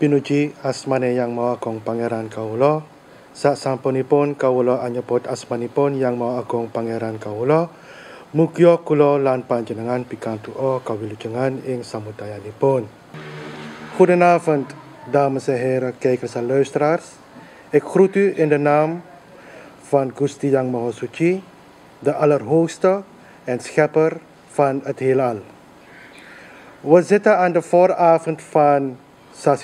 Pinuji asmane yang maha agung pangeran kawula. Sak sampunipun kawula anyebut asmanipun yang maha agung pangeran kawula. Mugia kula lan panjenengan pikantuka kawilujengan ing samudayanipun. Goedenavond dames en heren, kijkers en luisteraars. Ik groet u in de naam van Gusti Yang Maha de Allerhoogste en Schepper van het heelal. We zitten aan de vooravond van sa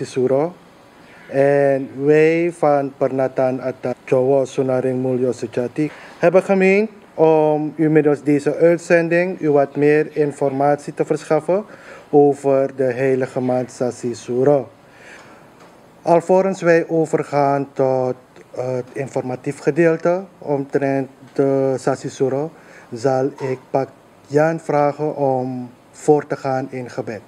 En wij van Pernatan Atat Jowo Sunaring Mulyo Sejati hebben gemeen om u middels deze uitzending u wat meer informatie te verschaffen over de heilige maand Sasisuro. Alvorens wij overgaan tot het informatief gedeelte omtrent de Sasisuro, zal ik Pak Jan vragen om voor te gaan in gebed.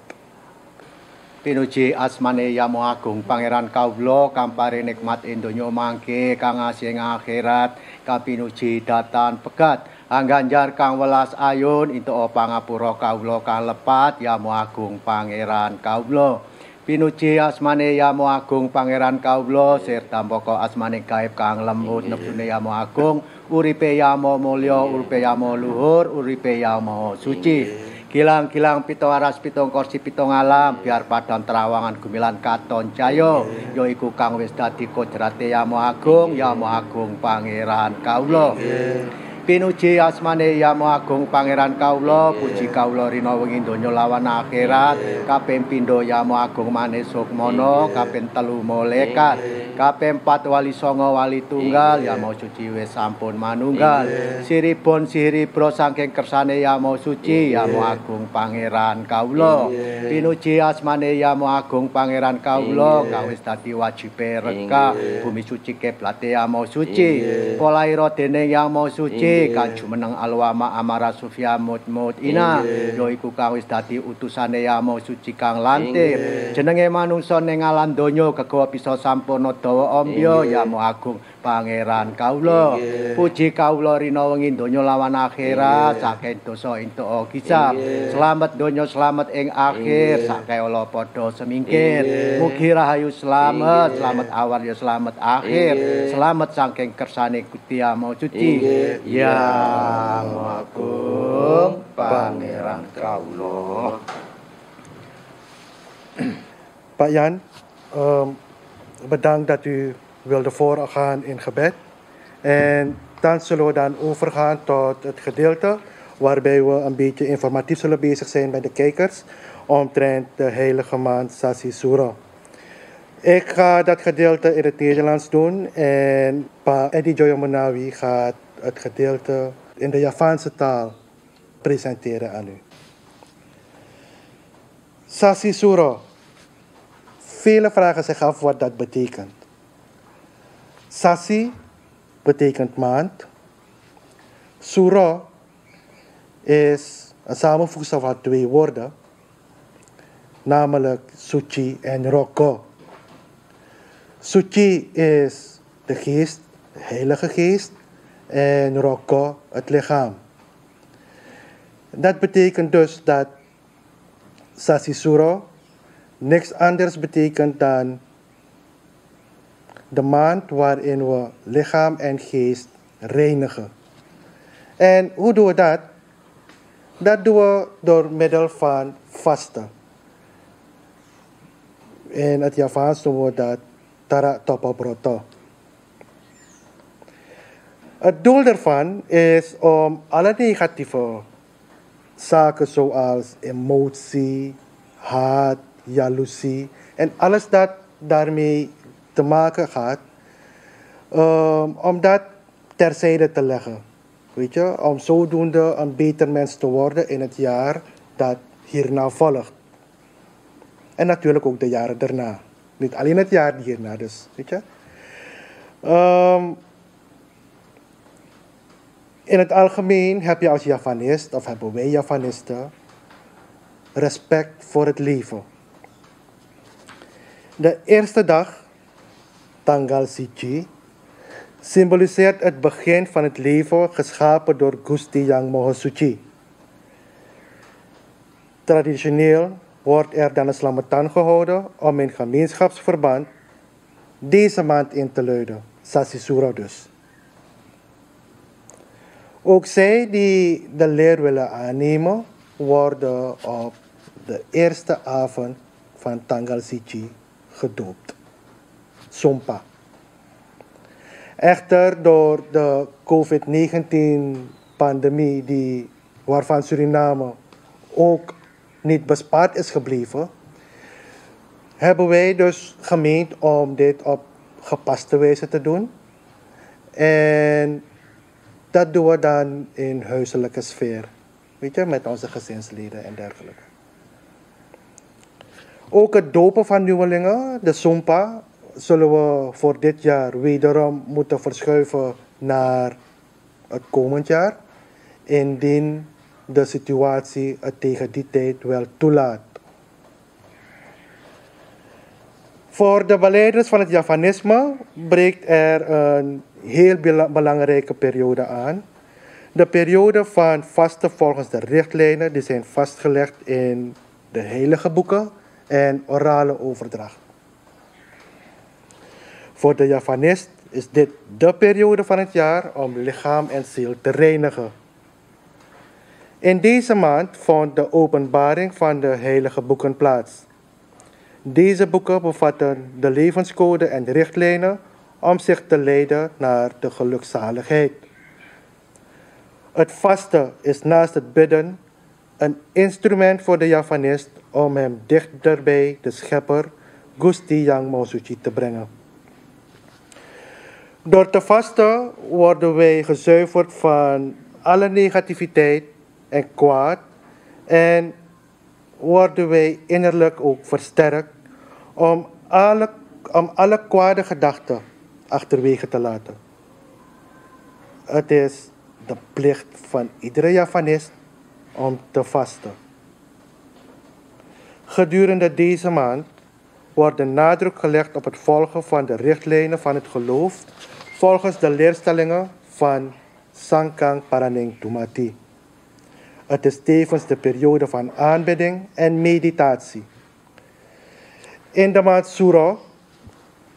pinuji asmane yamo agung pangeran kawula kampare nikmat indonya mangke kang asing akhirat kapinuji datan pegat angganjar kang welas ayun itu pangapura kawula kang lepat yamo agung pangeran kawula pinuji asmane yamo agung pangeran kawula serta poko asmane gaib kang lembut nebune yamo agung uripe yamo mulya uripe yamo luhur uripe yamo suci Gilang-gilang pitung aras pitung kursi pitung alam biar padang terawangan gumilan katon jayo yeah. yo iku kang wis dadi kodrate yamo agung yeah. yamo agung pangeran kaulo yeah. pinuji asmane yamo agung pangeran kawula puji kawula rina wingi donya lawan akhirat kaping pindho yamo agung maneh sukmana kaping telu malaikat kaping pat wali songo wali tunggal yamo suci wis sampun manunggal siribon siribro saking kersane yamo suci yamo agung pangeran kawula pinuji asmane yamo agung pangeran kawula kawis dadi wajibe reka bumi suci keblate yamo suci polairo dening yamo suci kaju meneng alwama amara sufia mut-mut ina yo iku kang dadi utusane yamo suci kang lantir jenenge manungsa ning alam donya kegawa bisa sampurna dawa ambya yamo agung pangeran kawula puji kawula rina wengi donya lawan akhirat saking dosa entuk kisah selamat donya selamat ing akhir sakai ala padha semingkir mugi rahayu selamat, selamat awal ya selamat akhir selamat saking kersane Gusti cuci. ya magung ya pangeran kawula Pak Yan, um, bedang tadi wilde voorgaan in gebed. En dan zullen we dan overgaan tot het gedeelte waarbij we een beetje informatief zullen bezig zijn met de kijkers omtrent de heilige maand Sasi Sura. Ik ga dat gedeelte in het Nederlands doen en pa Eddie Joyomunawi gaat het gedeelte in de Javaanse taal presenteren aan u. Sasi Sura. Vele vragen zich af wat dat betekent. Sasi betekent maand. Sura is een samenvoegsel van twee woorden, namelijk Suci en Roko. Suci is de geest, de heilige geest, en Roko het lichaam. Dat betekent dus dat Sasi Sura niks anders betekent dan de maand waarin we lichaam en geest reinigen. En hoe doen we dat? Dat doen we door middel van vasten. In het Javaans noemen we dat Tara Het doel daarvan is om alle negatieve zaken zoals emotie, haat, jaloezie en alles dat daarmee te maken gaat, ehm, om dat terzijde te leggen. Weet je, om zodoende een beter mens te worden in het jaar dat hierna volgt. En natuurlijk ook de jaren daarna. Niet alleen het jaar hierna, dus. Weet je? Ehm, in het algemeen heb je als Javanist, of hebben wij Javanisten, respect voor het leven. De eerste dag Tangal Sichi symboliseert het begin van het leven geschapen door Gusti Yang Maha Traditioneel wordt er dan een slametan gehouden om in gemeenschapsverband deze maand in te luiden, Sasisura dus. Ook zij die de leer willen aannemen, worden op de eerste avond van Tangal Sichi gedoopt. Sompa. Echter, door de COVID-19-pandemie, die, waarvan Suriname ook niet bespaard is gebleven, hebben wij dus gemeend om dit op gepaste wijze te doen. En dat doen we dan in huiselijke sfeer, weet je, met onze gezinsleden en dergelijke. Ook het dopen van nieuwelingen, de sompa, zullen we voor dit jaar wederom moeten verschuiven naar het komend jaar. Indien de situatie het tegen die tijd wel toelaat. Voor de beleiders van het Javanisme breekt er een heel belangrijke periode aan. De periode van vasten volgens de richtlijnen die zijn vastgelegd in de heilige boeken en orale overdracht. Voor de Javanist is dit de periode van het jaar om lichaam en ziel te reinigen. In deze maand vond de openbaring van de heilige boeken plaats. Deze boeken bevatten de levenscode en de richtlijnen om zich te leiden naar de gelukzaligheid. Het vaste is naast het bidden een instrument voor de Javanist om hem dichterbij de schepper Gusti Yang Mosuchi te brengen. Door te vasten worden wij gezuiverd van alle negativiteit en kwaad en worden wij innerlijk ook versterkt om alle, om alle kwade gedachten achterwege te laten. Het is de plicht van iedere Javanist om te vasten. Gedurende deze maand wordt de nadruk gelegd op het volgen van de richtlijnen van het geloof volgens de leerstellingen van Sankang Paraning Tumati. Het is tevens de periode van aanbidding en meditatie. In de maand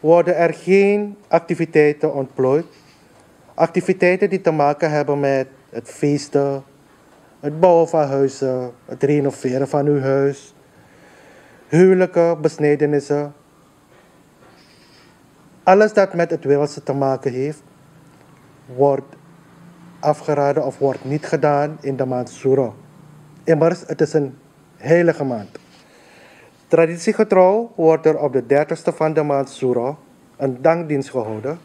worden er geen activiteiten ontplooid. Activiteiten die te maken hebben met het feesten, het bouwen van huizen, het renoveren van uw huis, huwelijken, besnijdenissen. Alles dat met het wereldse te maken heeft, wordt afgeraden of wordt niet gedaan in de maand Surah. Immers, het is een heilige maand. Traditiegetrouw wordt er op de 30 e van de maand Surah een dankdienst gehouden,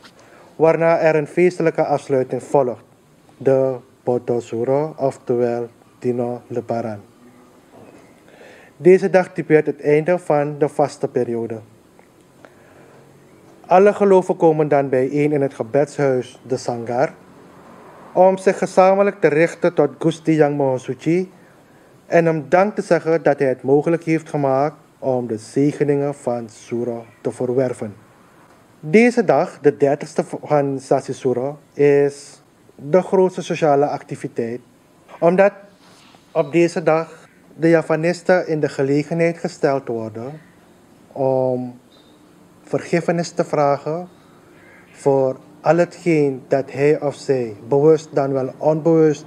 waarna er een feestelijke afsluiting volgt, de Boto Surah, oftewel Dino Leparan. Deze dag typeert het einde van de vaste periode. Alle geloven komen dan bijeen in het gebedshuis, de Sangar, om zich gezamenlijk te richten tot Gusti Yang Maha en hem dank te zeggen dat hij het mogelijk heeft gemaakt om de zegeningen van Surah te verwerven. Deze dag, de 30ste van Sasi Surah, is de grootste sociale activiteit, omdat op deze dag de Javanisten in de gelegenheid gesteld worden om vergiffenis te vragen voor al hetgeen dat hij of zij bewust dan wel onbewust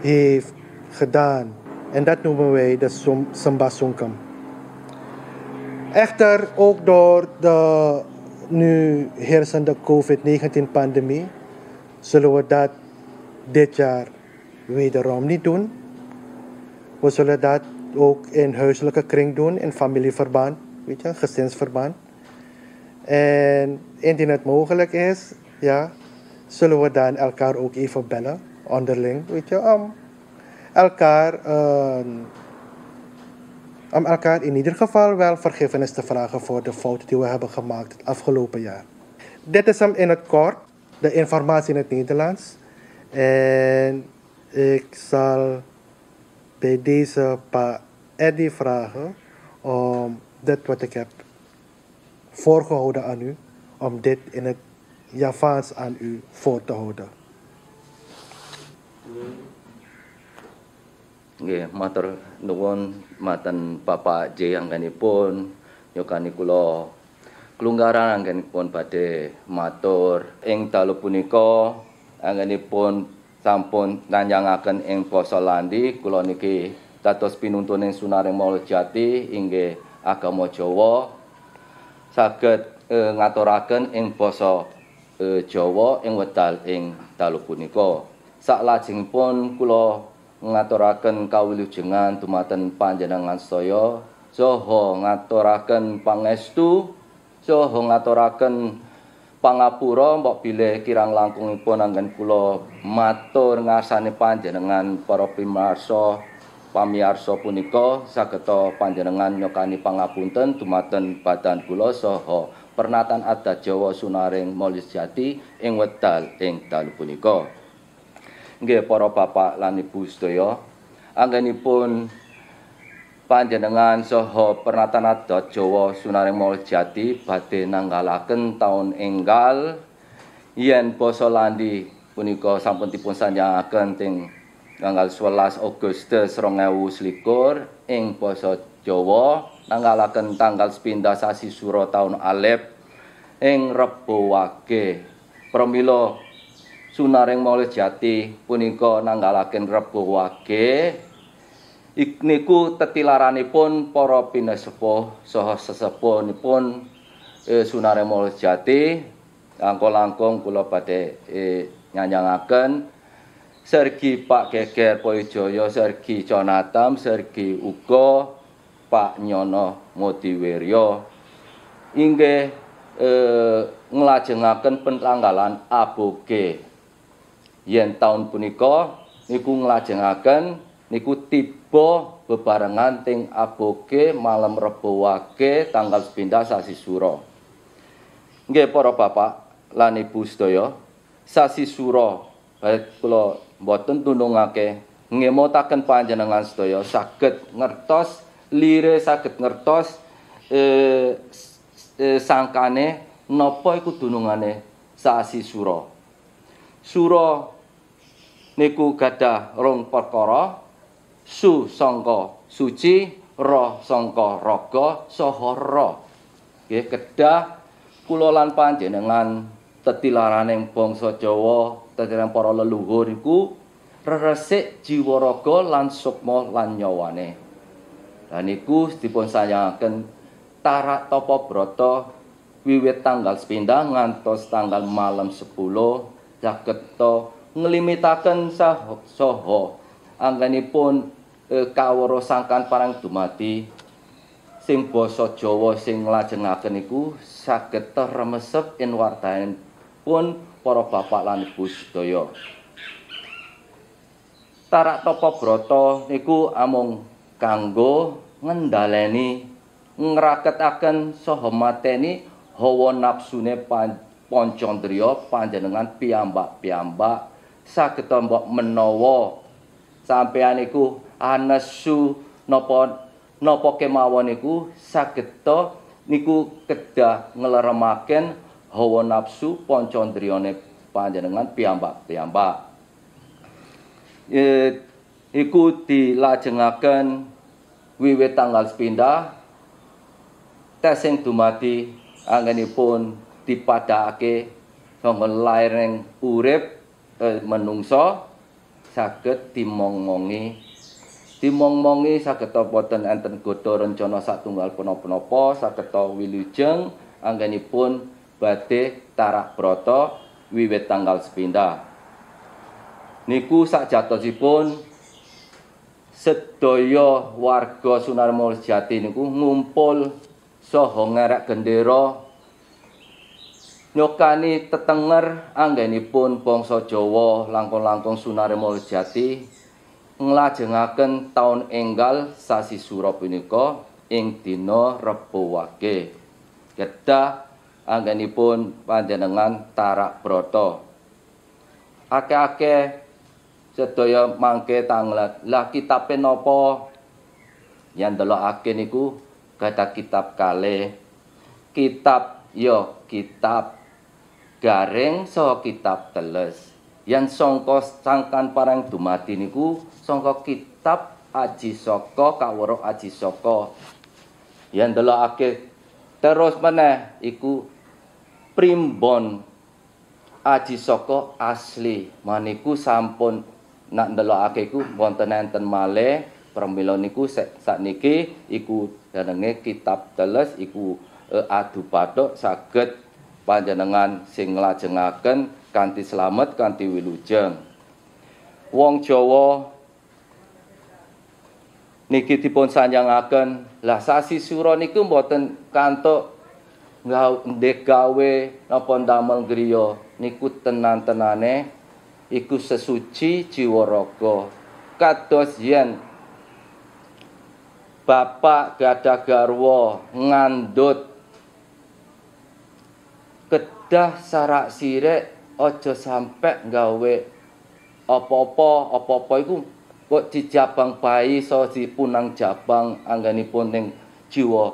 heeft gedaan. En dat noemen wij de Sambasunkam. Echter, ook door de nu heersende COVID-19-pandemie zullen we dat dit jaar wederom niet doen. We zullen dat ook in huiselijke kring doen, in familieverband, weet je, gezinsverband. En indien het mogelijk is, ja, zullen we dan elkaar ook even bellen, onderling, weet je, om elkaar, ehm, om elkaar in ieder geval wel vergiffenis te vragen voor de fouten die we hebben gemaakt het afgelopen jaar. Dit is hem in het kort, de informatie in het Nederlands. En ik zal bij deze paar Eddy vragen om dit wat ik heb voorgehouden aan u, om dit in het Javaans ya aan u voor te houden. Nggih, matur nuwun matan papa J anggenipun nyukani kula klunggaran anggenipun badhe matur ing dalu punika anggenipun sampun nanyangaken ing basa Landi kula niki dados pinuntuning Sunaring jati, inggih agama Jawa saged e, ngaturaken ing basa e, Jawa ing wedal ing dalu punika saklajengipun kula ngaturaken kawilujengan dumateng panjenengan sedaya saha ngaturaken pangestu saha ngaturaken pangapura mbok bilih kirang langkungipun anggen kula matur ngasane panjenengan para pimarsa pamirsa punika sageta panjenengan nyokani pangapunten dumaten badan kula saha pernatan adat Jawa Sunaring Molisjati ing wedal ing dalu punika nggih para bapak lan ibu sedaya anggenipun panjenengan Soho pranatan adat Jawa Sunaring Muljati badhe nanggalaken taun enggal yen basa landi punika sampun dipun sanjangaken teng tanggal 11 Agustus 2021 ing basa Jawa nanggalaken tanggal sepindah sasi Suro taun Alep ing Rebo Wage pramila Sunaring Muljati punika nanggalaken Rebo Wage niku tetilaranipun para pinesepuh saha sesepuhipun eh, Sunaremo Jati langkung-langkung kula badhe eh, nyanyangaken Sergi Pak Geger Poyojoyo, Sergi Jonatam, Sergi Ugo, Pak Nyono Mutiwiryo. Inggih eh, nglajengaken pentanggalan aboge yen taun punika niku nglajengaken niku tiba bebarengan ting aboge malam rebo wage tanggal pindah sasi suro. Nggih para bapak lan ibu sedaya, sasi suro kula mboten tunungake ngemotaken panjenengan sedaya saged ngertos lire saged ngertos e, e, sangkane nopo iku dunungane sasi sura. Suro niku gadah rong perkara su sangka suci roh sangka raga saha ra nggih kedah kula lan panjenengan tetilaraneng bangsa Jawa tetilaraning para leluhur iku reresik jiwa raga lan sukma lan nyawane lan niku dipun sayangaken tarak tapa brata wiwit tanggal sepindah ngantos tanggal malam 10 jaketo ngelimitaken saha anggenipun Eh, kawara sangkan parang dumati sing basa Jawa sing lajengaken iku saged teremesep in wartaen pun para bapak lan ibu sedaya. Tarak topo broto niku amung kanggo ngendaleni ngraketaken saha mateni hawa nafsune poncondriya panjenengan piyambak-piyambak saged mbok menawa sampean iku anesu napa napa kemawon iku sageta niku kedah ngleremaken hawa nafsu pancandriyane panjenengan piyambak-piyambak. E, iku dilajengaken wiwit tanggal sepindah tesing dumati angenipun dipadake sanggon lair ing urip e, menungsa saged dimongongi dimong-mongi sageta boten enten godha rencana satunggal punapa-napa sageta wilujeng anggenipun badhe tarak broto wiwit tanggal sepindah niku sakjatosipun sedaya warga Sunarmol Jati niku ngumpul saha ngerek gendera nyokani tetenger anggenipun bangsa Jawa langkung-langkung Sunarmol Jati nglajengaken taun enggal sasi suro punika ing dina Rebo Wage. Kedah anggenipun panjenengan tarak broto. akeh ake sedaya mangke tanglet. Lah kitab napa? Yang delok akeh niku kata kitab kale. Kitab yo kitab garing saha kitab teles. yen sangka sangkan parang dumati niku sangka kitab aji saka kaworo aji saka yen delokake terus meneh iku primbon aji saka asli maniku sampun nak ndelokake iku wonten enten male pramila niku sakniki iku jenenge kitab teles iku e, adu patok saged panjenengan sing nglajengaken kanthi slamet kanthi wilujeng. Wong Jawa niki dipun sanjangaken lah sasi sura niku mboten kantuk ndek gawe napa ndamel griya niku tenan-tenane iku sesuci jiwa raga kados yen bapak gadah garwa ngandut kedah sarak sirek ojo sampai gawe apa-apa apa-apa iku kok di jabang bayi so di punang jabang angganipun ning jiwa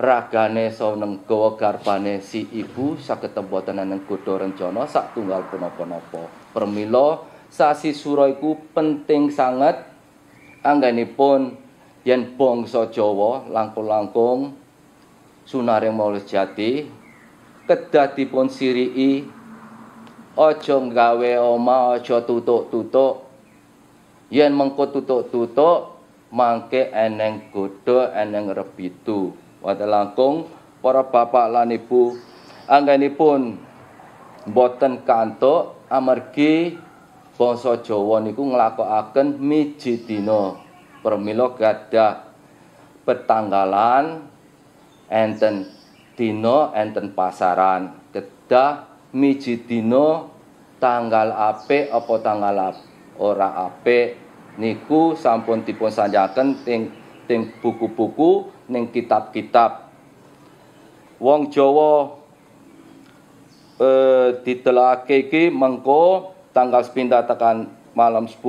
ragane so neng garbane si ibu sak ketemboten neng godho rencana sak tunggal punapa-napa permila sasi suro iku penting sangat angganipun yen bangsa Jawa langkung-langkung sunaring maulid jati kedah dipun sirihi Ojo nggawe oma, ojo tutuk-tutuk. Yen mengko tutuk-tutuk, mangke eneng godho eneng repitu. Wata langkung, para bapak lan ibu, anggenipun boten kantuk amargi bangsa Jawa niku nglakokaken miji dina permila gadah petanggalan enten dina enten pasaran kedah miji tanggal ape apa tanggal ora ape niku sampun dipun sanjaken ting ting buku-buku ning kitab-kitab. Wong Jawa eh ditelake iki mengko tanggal sepindah tekan malam 10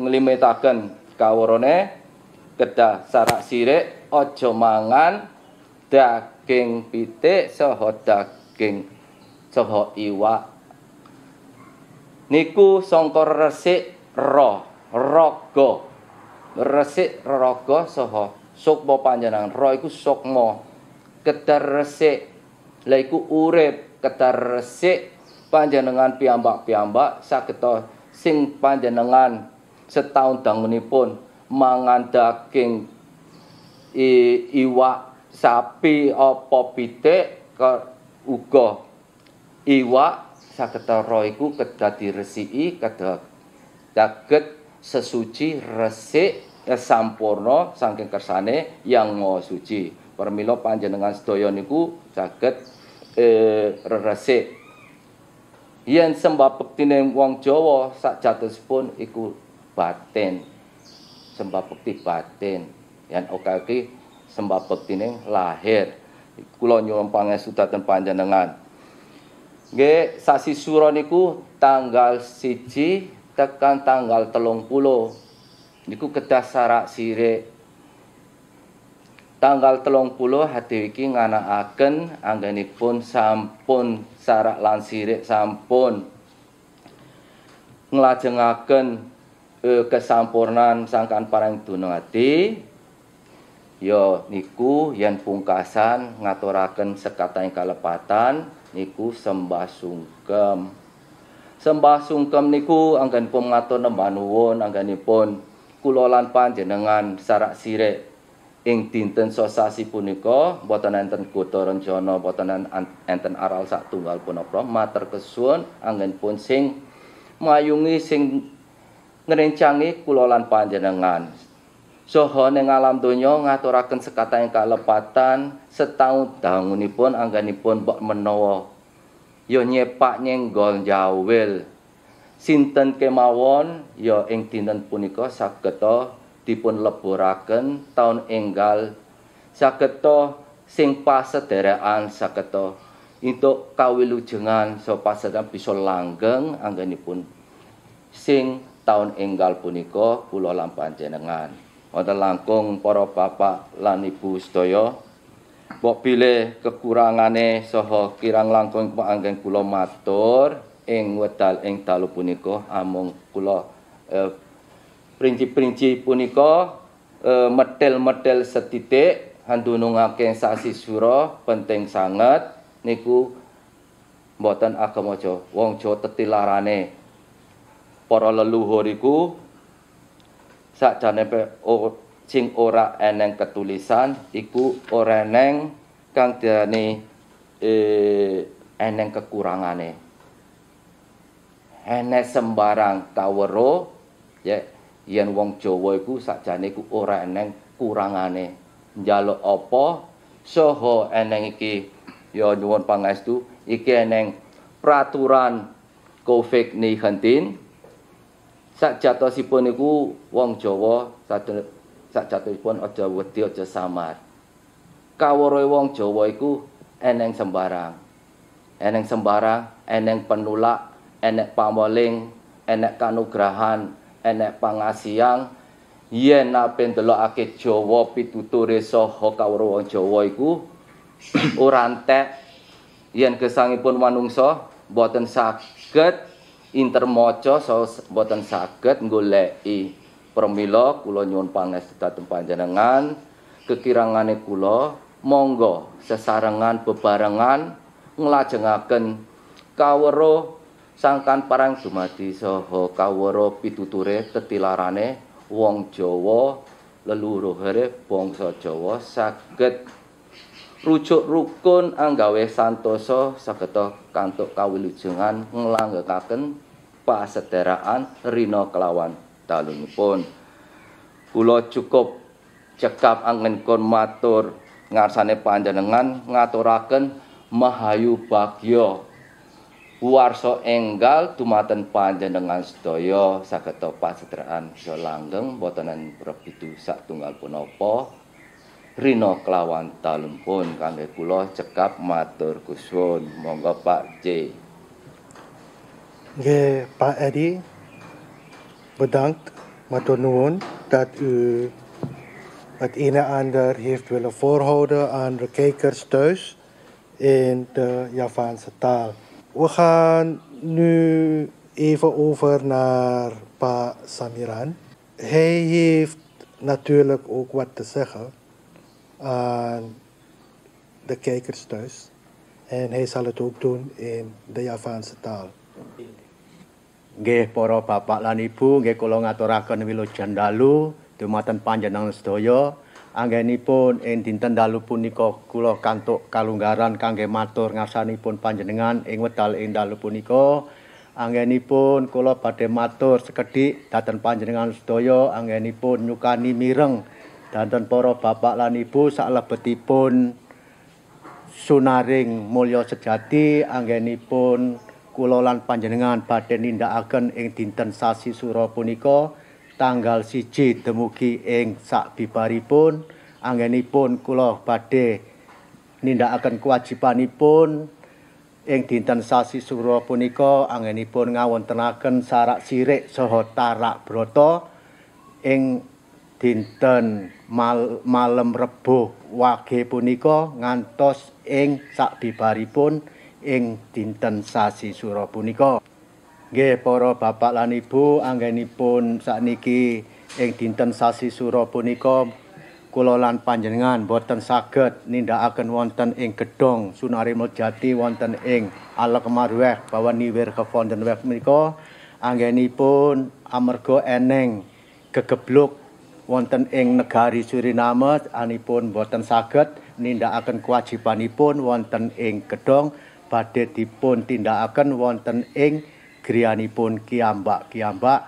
nglimetaken kaworone kedah sarak sirik ojo mangan daging pitik saha daging saha iwak niku sangka resik roh raga resik raga saha sukma panjenengan roh iku sukma kedar resik lha iku urip kedar resik panjenengan piyambak-piyambak saged sing panjenengan setahun dangunipun mangan daging iwak sapi apa pitik uga iwak saketara iku resi i kada daget sesuci resik sampurno saking kersane yang mau suci permilo panjenengan sedaya niku saged eh, resik yen sembah bektine wong Jawa sakjatosipun iku batin sembah bekti batin yen oke-oke sembah bektine lahir kula nyuwun pangestu dhateng panjenengan Nggih, sasi suro niku tanggal siji tekan tanggal telung puluh. Niku kedah sarak Tanggal telung puluh hati iki nganakaken anggenipun sampun sarak lan sirik sampun nglajengaken e, kesampurnan sangkan parang dunung yo ya niku yang pungkasan ngaturaken sekata yang kalepatan niku sembah sungkem. Sembah sungkem niku anggen pun ngatur nembanuun anggenipun kulolan panjenengan sarak sirek ing dinten sosasi punika boten enten kuto rencana boten enten aral sak tunggal punapa mater kesuwun angin pun sing mayungi sing ngerencangi kulolan panjenengan Soho neng alam dunyo ngaturaken sekata yang kalepatan setahun tahunipun angganipun bok menawa. Yo nyepak nyenggol jawil. Sinten kemawon yo ing dinten punika saketo dipun leburaken taun enggal saketo sing pas sederean saketo itu kawilujengan so pas sedang bisa langgeng angganipun sing taun enggal punika pulau lampan jenengan. wonten langkung para bapak lan ibu sedaya mbok bilih kekurangane saha kirang langkung anggen kula matur ing wedal ing dalu punika amung kula eh, princip-princip punika eh, metel-metel setitik handunungake sasi sura penting sangat niku mboten agama Jawa wong Jawa tetilarane para leluhur iku sakjane sing ora eneng ketulisan iku ora eneng kang diane eh, eneng kekurangane ene sembarang kaweru ya yen wong Jawa iku sakjane iku ora eneng kurangane njaluk apa saha eneng iki ya nyuwun pangestu iki eneng peraturan covid ni hentin sakjatosipun niku wong Jawa sakjatosipun aja wedi aja samar kawore wong Jawa iku eneng sembarang eneng sembarang eneng penulak enek pamoling enek kanugrahan enek pangasiang yen napa ndelokake Jawa pituture saha kawruh wong Jawa iku ora entek yen gesangipun manungsa boten saged Inter moco saos boten saged golekki pramila kula nyuwun pangestu dhateng panjenengan kekirangane kula monggo sesarengan bebarengan nglajengaken kawruh sangkan parang jumadi saha kawruh pituture tetilarane wong Jawa leluhure bangsa Jawa saged rujuk rukun anggawe santosa sageta kantuk kawilujengan nglanggengaken pasederaan rino kelawan dalunipun kula cukup cekap angin kon matur ngarsane panjenengan ngaturaken mahayu bagyo warso enggal Tumaten panjenengan sedaya saged to pasederaan iso langgeng botenan prebitu sak punapa Rino kelawan talun pun kangge kula cekap matur kusun monggo Pak J. Ja, pa Eddy, bedankt, Matonoon, dat u het een en ander heeft willen voorhouden aan de kijkers thuis in de Javaanse taal. We gaan nu even over naar Pa Samiran. Hij heeft natuurlijk ook wat te zeggen aan de kijkers thuis. En hij zal het ook doen in de Javaanse taal. Nggih para bapak lan ibu, nggih kula ngaturaken wilujeng dalu dumateng panjenengan sedaya. Anggenipun ing dinten dalu punika kula kantuk kalunggaran kangge matur ngasanipun panjenengan ing wedal ing dalu punika. Anggenipun kula badhe matur sekedhik dhateng panjenengan sedaya anggenipun nyukani mireng dhateng para bapak lan ibu saklebetipun sunaring mulya sejati anggenipun pun kula lan panjenengan badhe nindakaken ing dinten sasi sura punika tanggal 1 demugi ing sak bibaripun anggenipun kula badhe nindakaken kewajibanipun ing dinten sasi sura punika anggenipun ngawontenaken sarak sirik saha tarak broto ing dinten malem malam rebo wage punika ngantos ing sak bibaripun ing dinten sasi suro punika. Nggih para bapak lan ibu anggenipun sakniki ing dinten sasi suro punika kula lan panjenengan boten saged nindakaken wonten ing gedhong Sunari Mojati wonten ing Alekemarweh bawa niwir ke Fondenweh menika anggenipun amarga eneng gegebluk wonten ing negari Suriname anipun boten saged nindakaken kewajibanipun wonten ing gedhong badhe dipun tindakaken wonten ing griyanipun kiambak-kiambak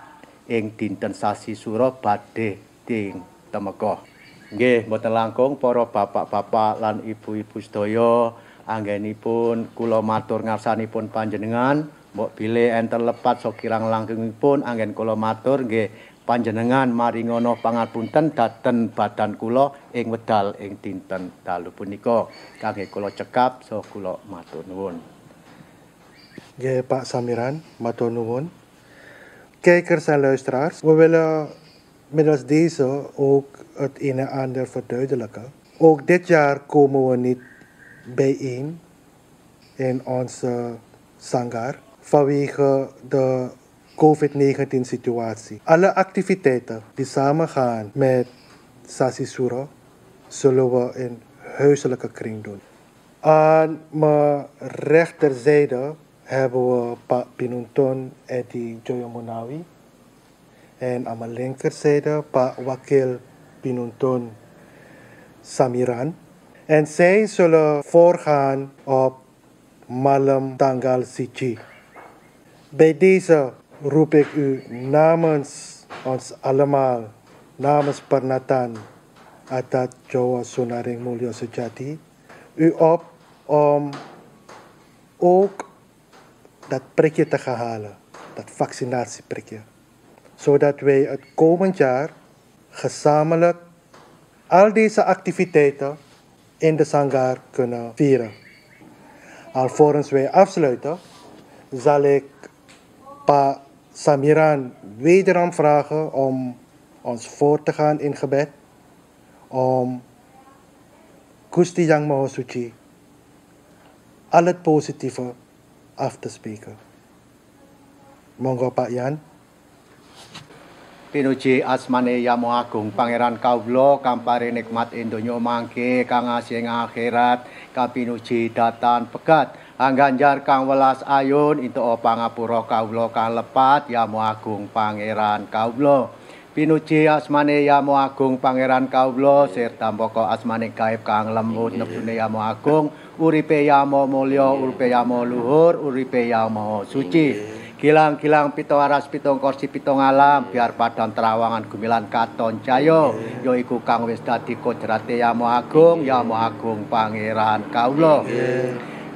ing dinten sasi suro badhe ding temekoh. Nggih mboten langkung para bapak-bapak lan ibu-ibu sedaya anggenipun kula matur ngarsanipun panjenengan mbok bilih enten lepat sok kirang langkungipun anggen kula matur nggih. Nge... panjenengan maringono pangapunten daten badan kula ing wedal ing dinten dalu punika kangge kula cekap so kula matur nuwun. Nggih Pak Samiran, matur nuwun. Kijkers en luisteraars, we willen middels deze ook het een en ander verduidelijken. Ook dit jaar komen we niet bijeen in onze sangar vanwege de COVID-19 situatie. Alle activiteiten die samengaan met Sasisura zullen we in huiselijke kring doen. Aan mijn rechterzijde hebben we Pak Pinunton Eddie Joyomunawi. En aan mijn linkerzijde Pak Wakil Pinunton Samiran. En zij zullen voorgaan op Malam Tangal Siji. Bij deze roep ik u namens ons allemaal, namens Pernatan Atat Jawa Sunaring Mulyo Sejati, u op om ook dat prikje te gaan halen, dat vaccinatieprikje. Zodat wij het komend jaar gezamenlijk al deze activiteiten in de Sangar kunnen vieren. Alvorens wij afsluiten, zal ik pa Samiran wederom vragen om ons voor te gaan in gebed. Om kusti Yang Mahosuchi al het positieve af te spreken. Monggo Pak Yan. Pinuji asmane ya Agung Pangeran Kawula kampare nikmat ing mangke kang akhirat kapinuji datan pegat Angganjar kang welas ayun itu o pangapura kaulo lepat ya mo pangeran kaulo Pinuci asmane ya mo pangeran kaulo sir asmane gaib kang lembut nebune ya uripe ya mo mulya uripe ya mo luhur uripe ya mo suci Gilang-gilang pitung aras pitung korsi pitung alam biar padan terawangan gumilan katon jayo yo iku kang wis dadi kodrate ya mo ya mo pangeran kaulo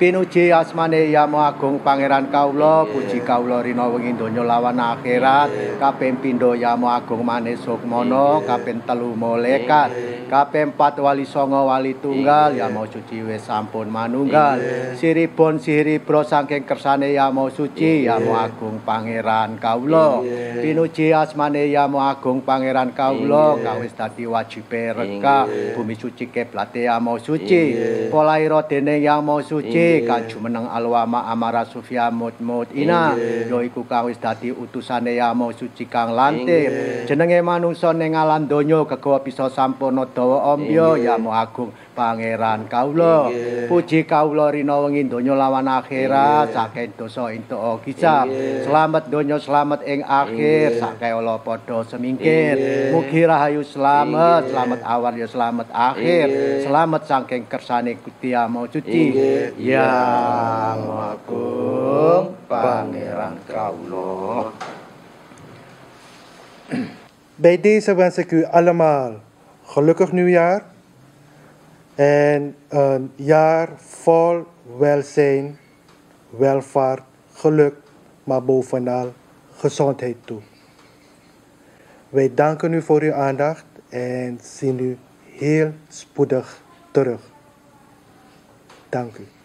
pinuji asmane yamo agung pangeran kawula puji kawula rina wingi donya lawan akhirat kaping pindho yamo agung maneh sukmana kaping telu MOLEKAT kaping pat wali songo wali tunggal yamo suci wis sampun manunggal siribon siribro saking kersane yamo suci yamo agung pangeran kawula pinuji asmane yamo agung pangeran kawula KAWES dadi wajib reka bumi suci KE keblate yamo suci polairo dening yamo suci kaju meneng alwama amara sufia mut-mut ina yo kawis kang dadi utusane yamu suci kang lantir jenenge manungsa ning alam donya kegawa bisa sampurna dawa ambya yamo agung pangeran kaula iya. puji kaula rina wengi donya lawan akhirat iya. saking dosa entuk kisah iya. selamat donya selamat ing akhir sakai ala padha semingkir mugi rahayu selamat, selamat awal ya selamat akhir Selamat saking kersane Gusti cuci. Ya agung pangeran kaula Bij deze wens ik u allemaal gelukkig nieuwjaar en een jaar vol welzijn, welvaart, geluk, maar bovenal gezondheid toe. Wij danken u voor uw aandacht en zien u heel spoedig terug. Dank u.